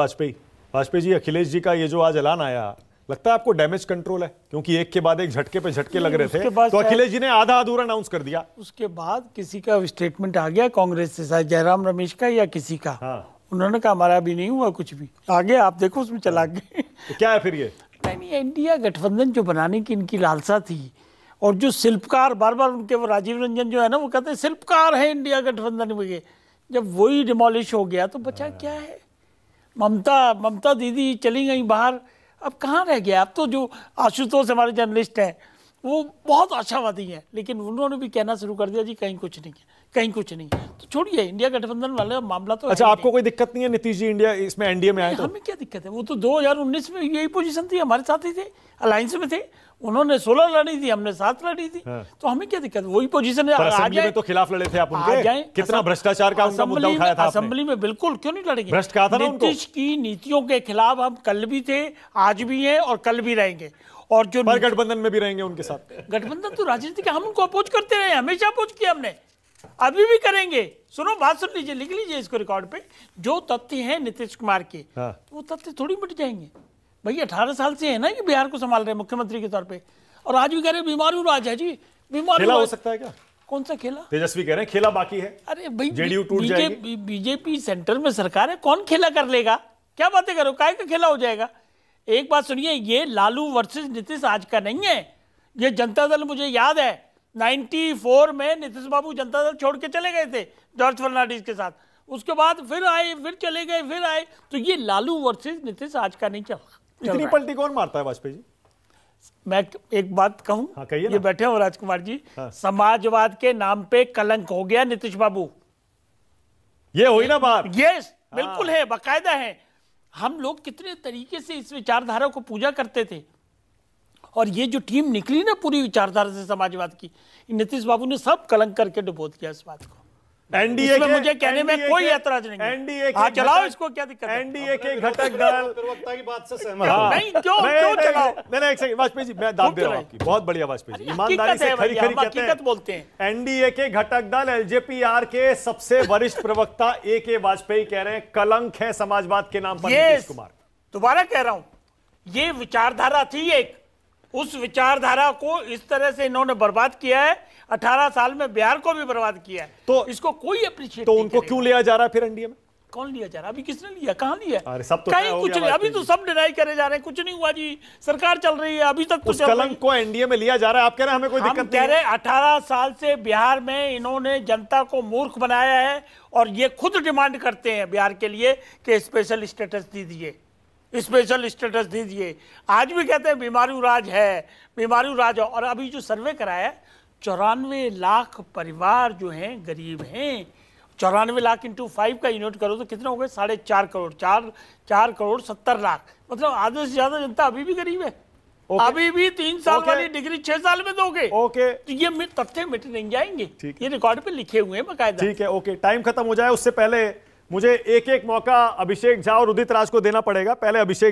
वाजपेयी वाजपेयी जी अखिलेश जी का ये जो आज ऐलान आया लगता है आपको डैमेज कंट्रोल है क्योंकि एक के बाद एक झटके पे झटके लग रहे थे तो अखिलेश जी ने आधा अधूरा अनाउंस कर दिया उसके बाद किसी का स्टेटमेंट आ गया कांग्रेस से शायद जयराम रमेश का या किसी का हाँ। उन्होंने कहा हमारा अभी नहीं हुआ कुछ भी आगे आप देखो उसमें चला हाँ। गए तो क्या है फिर ये एनडीए गठबंधन जो बनाने की इनकी लालसा थी और जो शिल्पकार बार बार उनके वो राजीव रंजन जो है ना वो कहते हैं शिल्पकार है इंडिया गठबंधन में जब वही डिमोलिश हो गया तो बचा क्या है ममता ममता दीदी चली गई बाहर अब कहाँ रह गया अब तो जो आशुतोष हमारे जर्नलिस्ट हैं वो बहुत आशावादी अच्छा हैं लेकिन उन्होंने भी कहना शुरू कर दिया जी कहीं कुछ नहीं है कहीं कुछ नहीं है तो छोड़िए इंडिया गठबंधन वाले मामला तो अच्छा आपको कोई दिक्कत नहीं है नीतीश जी इंडिया इसमें एनडीए में आए तो हमें क्या दिक्कत है वो तो 2019 में यही पोजीशन थी हमारे साथ ही थे अलायंस में थे उन्होंने सोलह लड़ी थी हमने सात लड़ी थी हाँ। तो हमें क्या दिक्कत वही पोजीशन है में तो खिलाफ लड़े थे आप उनके कितना भ्रष्टाचार का उनका मुद्दा उठाया था असेंबली में बिल्कुल क्यों नहीं लड़ेंगे भ्रष्ट कहा था नीतीश की नीतियों के खिलाफ हम कल भी थे आज भी हैं और कल भी रहेंगे और जो गठबंधन में भी रहेंगे उनके साथ गठबंधन तो राजनीति के हम उनको अपोज करते रहे हमेशा अपोज किया हमने अभी भी करेंगे सुनो बात सुन लीजिए लिख लीजिए इसको रिकॉर्ड पे जो तथ्य हैं नीतीश कुमार के हाँ। वो तथ्य थोड़ी मिट जाएंगे भाई अठारह साल से है ना कि बिहार को संभाल रहे मुख्यमंत्री के तौर पे और आज भी कह रहे बीमार राज है जी बीमार हो सकता है क्या कौन सा खेला तेजस्वी कह रहे हैं खेला बाकी है अरे भाई जेडीयू टूट बीजेपी सेंटर में सरकार है कौन खेला कर लेगा क्या बातें करो काय का खेला हो जाएगा एक बात सुनिए ये लालू वर्सेस नीतीश आज का नहीं है ये जनता दल मुझे याद है 94 में नीतीश बाबू जनता दल छोड़ के चले गए थे जॉर्ज फर्नांडिस के साथ उसके बाद फिर आए फिर चले गए फिर आए तो ये लालू वर्सेस नीतीश आज का नहीं चल इतनी पलटी कौन मारता है वाजपेयी जी मैं एक बात कहूं हाँ, ये बैठे हो राजकुमार जी हाँ। समाजवाद के नाम पे कलंक हो गया नीतीश बाबू ये हुई ना बात यस बिल्कुल हाँ। है बाकायदा है हम लोग कितने तरीके से इस विचारधारा को पूजा करते थे और ये जो टीम निकली ना पूरी विचारधारा से समाजवाद की नीतीश बाबू ने सब कलंक करके डुबो दिया इस बात को एनडीए के मुझे कहने में कोई ऐतराज नहीं एनडीए हाँ चलाओ इसको क्या दिक्कत एनडीए हाँ, के घटक तो दल की बात से सहमत हाँ। नहीं क्यों क्यों चलाओ नहीं नहीं एक सेकंड वाजपेयी जी मैं दाद दे रहा हूँ आपकी बहुत बढ़िया वाजपेयी जी ईमानदारी से खरी खरी कहते हैं बोलते हैं एनडीए के घटक दल आर के सबसे वरिष्ठ प्रवक्ता ए के वाजपेयी कह रहे हैं कलंक है समाजवाद के नाम पर नीतीश कुमार दोबारा कह रहा हूँ ये विचारधारा थी एक उस विचारधारा को इस तरह से इन्होंने बर्बाद किया है 18 साल में बिहार को भी बर्बाद किया है तो इसको कोई अप्रिशिएट तो उनको क्यों लिया जा रहा है फिर एनडीए में कौन लिया जा रहा अभी किसने लिया कहा लिया अरे सब तो कहीं कुछ नहीं अभी तो सब डिनाई करे जा रहे हैं कुछ नहीं हुआ जी सरकार चल रही है अभी तक तो चल कलंक को एनडीए में लिया जा रहा है आप कह रहे हैं हमें कोई दिक्कत नहीं कह रहे अठारह साल से बिहार में इन्होंने जनता को मूर्ख बनाया है और ये खुद डिमांड करते हैं बिहार के लिए कि स्पेशल स्टेटस दीजिए स्पेशल स्टेटस दीजिए आज भी कहते हैं बीमारू राज है बीमारू राज है और अभी जो सर्वे कराया चौरानवे लाख परिवार जो हैं गरीब हैं चौरानवे लाख इंटू फाइव का यूनिट करो तो कितना हो गया साढ़े चार करोड़ चार चार करोड़ सत्तर लाख मतलब आधे से ज़्यादा जनता अभी भी गरीब है okay. अभी भी तीन साल okay. वाली डिग्री छह साल में दोगे ओके okay. तो ये तथ्य मिट नहीं जाएंगे ये रिकॉर्ड पे लिखे हुए हैं बकायदा ठीक है ओके टाइम खत्म हो जाए उससे पहले मुझे एक एक मौका अभिषेक झा और उदित राज को देना पड़ेगा पहले अभिषेक